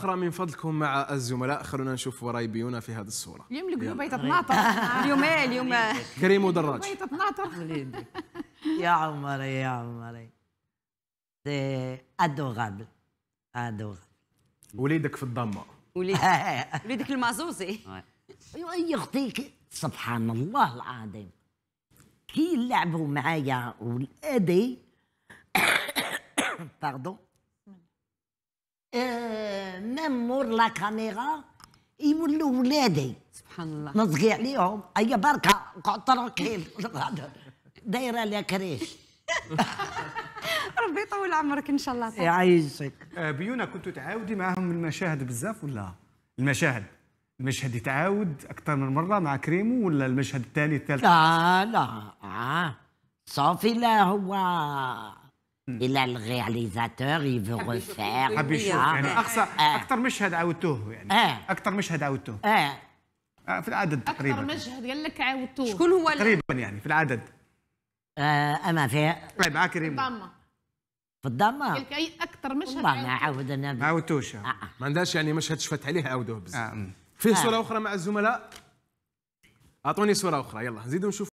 أخرى من فضلكم مع الزملاء خلونا نشوف ورايبيونا في هذه الصورة اليوم القلوب يتتناطر اليوم إيه؟ اليوم إيه؟ كريم ودراج يتتناطر يا عمري يا عمري أدوغابل أدوغابل وليدك في الضمة وليدك وليدك المازوزي يا أختي سبحان الله العظيم كي لعبوا معايا والادي باردون آه، ميم مور لا كاميرا يولوا ولادي سبحان الله نضغي عليهم اي بركه قعد تركي دايره لا كريش ربي يطول عمرك ان شاء الله يعيشك آه، بيونا كنت تعاودي معاهم المشاهد بزاف ولا المشاهد المشهد يتعاود اكثر من مره مع كريمو ولا المشهد الثاني الثالث لا لا آه. صافي لا هو إلى الغياليزاتور الرياليزاتور يفو ريفير حب يشوف يعني اقصى آه. اكثر مشهد عاودتوه يعني آه. اكثر مشهد عاودتوه اه, آه، في العدد تقريبا اكثر مشهد قال لك عاودتوه شكون هو تقريبا يعني في العدد آه اما في طيب مع آه، كريم في الضمه قال اي اكثر مشهد ما عاود انا ما عاودتوش ما عندهاش يعني مشهد شفت عليه عاودوه بزاف آه. فيه صوره اخرى مع الزملاء اعطوني صوره اخرى يلا نزيدوا نشوف